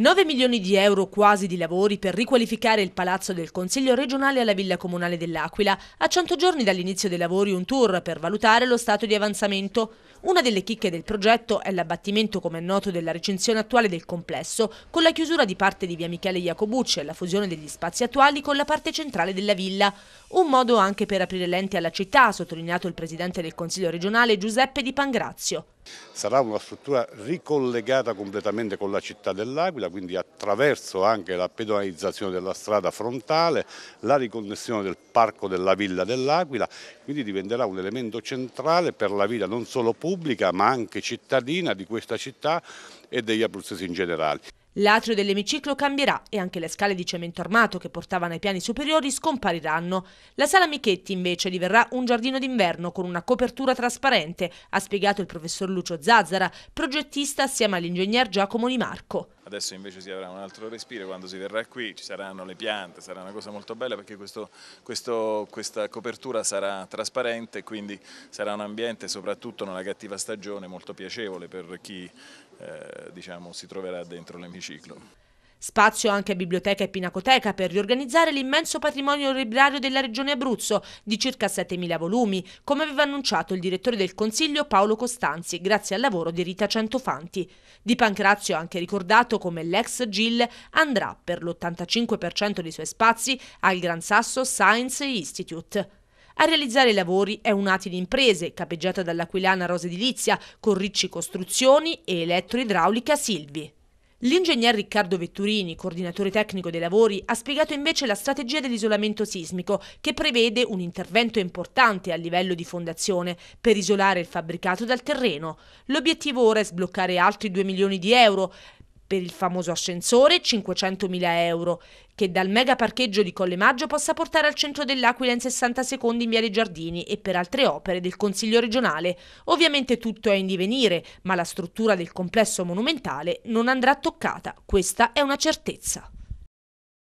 9 milioni di euro quasi di lavori per riqualificare il palazzo del Consiglio regionale alla Villa Comunale dell'Aquila. A 100 giorni dall'inizio dei lavori un tour per valutare lo stato di avanzamento. Una delle chicche del progetto è l'abbattimento, come è noto, della recinzione attuale del complesso, con la chiusura di parte di via Michele Iacobucci e la fusione degli spazi attuali con la parte centrale della villa. Un modo anche per aprire lenti alla città, ha sottolineato il presidente del Consiglio regionale Giuseppe Di Pangrazio sarà una struttura ricollegata completamente con la città dell'Aquila, quindi attraverso anche la pedonalizzazione della strada frontale, la riconnessione del parco della Villa dell'Aquila, quindi diventerà un elemento centrale per la vita non solo pubblica ma anche cittadina di questa città e degli abruzzesi in generale. L'atrio dell'emiciclo cambierà e anche le scale di cemento armato che portavano ai piani superiori scompariranno. La sala Michetti invece diverrà un giardino d'inverno con una copertura trasparente, ha spiegato il professor Lucio Zazzara, progettista assieme all'ingegner Giacomo Di Marco. Adesso invece si avrà un altro respiro quando si verrà qui, ci saranno le piante, sarà una cosa molto bella perché questo, questo, questa copertura sarà trasparente quindi sarà un ambiente soprattutto nella cattiva stagione molto piacevole per chi eh, diciamo, si troverà dentro l'emiciclo. Spazio anche a biblioteca e pinacoteca per riorganizzare l'immenso patrimonio librario della regione Abruzzo di circa 7.000 volumi, come aveva annunciato il direttore del Consiglio Paolo Costanzi, grazie al lavoro di Rita Centofanti. Di Pancrazio ha anche ricordato come l'ex GIL andrà per l'85% dei suoi spazi al Gran Sasso Science Institute. A realizzare i lavori è un'Atili Imprese, capeggiata dall'Aquilana Rosa Edilizia, con Ricci Costruzioni e Elettroidraulica Silvi. L'ingegner Riccardo Vetturini, coordinatore tecnico dei lavori, ha spiegato invece la strategia dell'isolamento sismico, che prevede un intervento importante a livello di fondazione per isolare il fabbricato dal terreno. L'obiettivo ora è sbloccare altri 2 milioni di euro per il famoso ascensore 500.000 euro, che dal mega parcheggio di Colle Maggio possa portare al centro dell'Aquila in 60 secondi in Via dei Giardini e per altre opere del Consiglio regionale. Ovviamente tutto è in divenire, ma la struttura del complesso monumentale non andrà toccata, questa è una certezza.